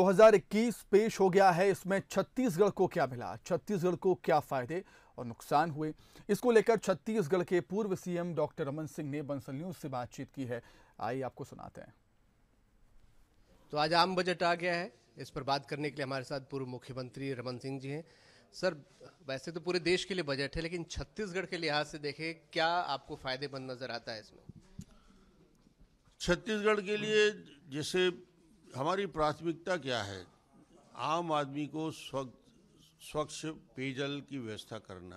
2021 पेश हो गया है इसमें छत्तीसगढ़ को क्या मिला छत्तीसगढ़ को क्या फायदे और नुकसान हुए इसको लेकर छत्तीसगढ़ के पूर्व सीएम डॉक्टर रमन सिंह ने बंसल न्यूज से बातचीत की है आइए आपको सुनाते हैं तो आज आम बजट आ गया है इस पर बात करने के लिए हमारे साथ पूर्व मुख्यमंत्री रमन सिंह जी हैं सर वैसे तो पूरे देश के लिए बजट है लेकिन छत्तीसगढ़ के लिहाज से देखें क्या आपको फायदेमंद नजर आता है इसमें छत्तीसगढ़ के लिए जैसे हमारी प्राथमिकता क्या है आम आदमी को स्व स्वच्छ पेयजल की व्यवस्था करना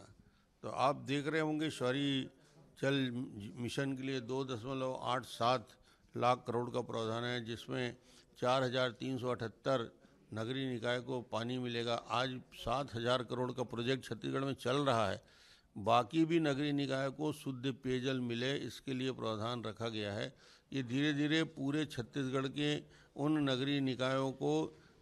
तो आप देख रहे होंगे शहरी जल मिशन के लिए दो दशमलव आठ सात लाख करोड़ का प्रावधान है जिसमें चार हजार तीन सौ अठहत्तर नगरीय निकाय को पानी मिलेगा आज सात हजार करोड़ का प्रोजेक्ट छत्तीसगढ़ में चल रहा है बाकी भी नगरीय निकाय को शुद्ध पेयजल मिले इसके लिए प्रावधान रखा गया है ये धीरे धीरे पूरे छत्तीसगढ़ के उन नगरीय निकायों को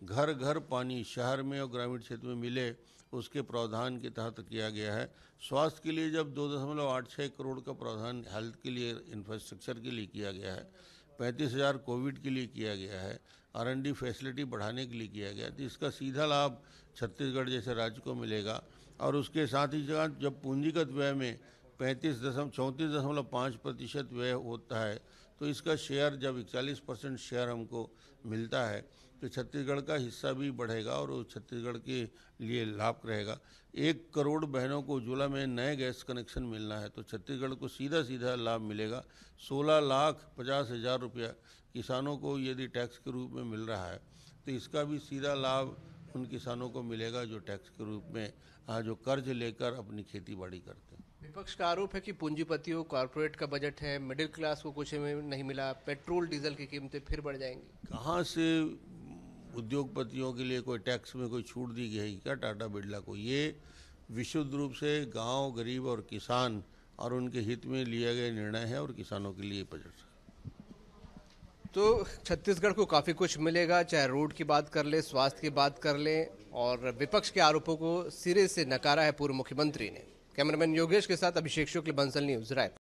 घर घर पानी शहर में और ग्रामीण क्षेत्र में मिले उसके प्रावधान के तहत किया गया है स्वास्थ्य के लिए जब दो दशमलव आठ छः करोड़ का प्रावधान हेल्थ के लिए इंफ्रास्ट्रक्चर के लिए किया गया है पैंतीस हज़ार कोविड के लिए किया गया है आर एन डी फैसिलिटी बढ़ाने के लिए किया गया तो इसका सीधा लाभ छत्तीसगढ़ जैसे राज्य को मिलेगा और उसके साथ ही साथ जब पूंजीगत व्यय में पैंतीस दशम चौंतीस दशमलव पाँच प्रतिशत व्यय होता है तो इसका शेयर जब इकतालीस परसेंट शेयर हमको मिलता है कि तो छत्तीसगढ़ का हिस्सा भी बढ़ेगा और छत्तीसगढ़ के लिए लाभ रहेगा एक करोड़ बहनों को उज्ज्वला में नए गैस कनेक्शन मिलना है तो छत्तीसगढ़ को सीधा सीधा लाभ मिलेगा सोलह लाख पचास हज़ार रुपया किसानों को यदि टैक्स के रूप में मिल रहा है तो इसका भी सीधा लाभ उन किसानों को मिलेगा जो टैक्स के रूप में हाँ जो कर्ज लेकर अपनी खेती बाड़ी करते हैं विपक्ष का आरोप है कि पूंजीपतियों कॉरपोरेट का बजट है मिडिल क्लास को कुछ नहीं मिला पेट्रोल डीजल की कीमतें फिर बढ़ जाएंगी कहाँ से उद्योगपतियों के लिए कोई टैक्स में कोई छूट दी गई क्या टाटा बिरला को ये विशुद्ध रूप से गांव गरीब और किसान और उनके हित में लिया गया निर्णय है और किसानों के लिए बजट तो छत्तीसगढ़ को काफ़ी कुछ मिलेगा चाहे रोड की बात कर ले स्वास्थ्य की बात कर ले और विपक्ष के आरोपों को सिरे से नकारा है पूर्व मुख्यमंत्री ने कैमरामैन योगेश के साथ अभिषेक शुक्ल बंसल न्यूज राय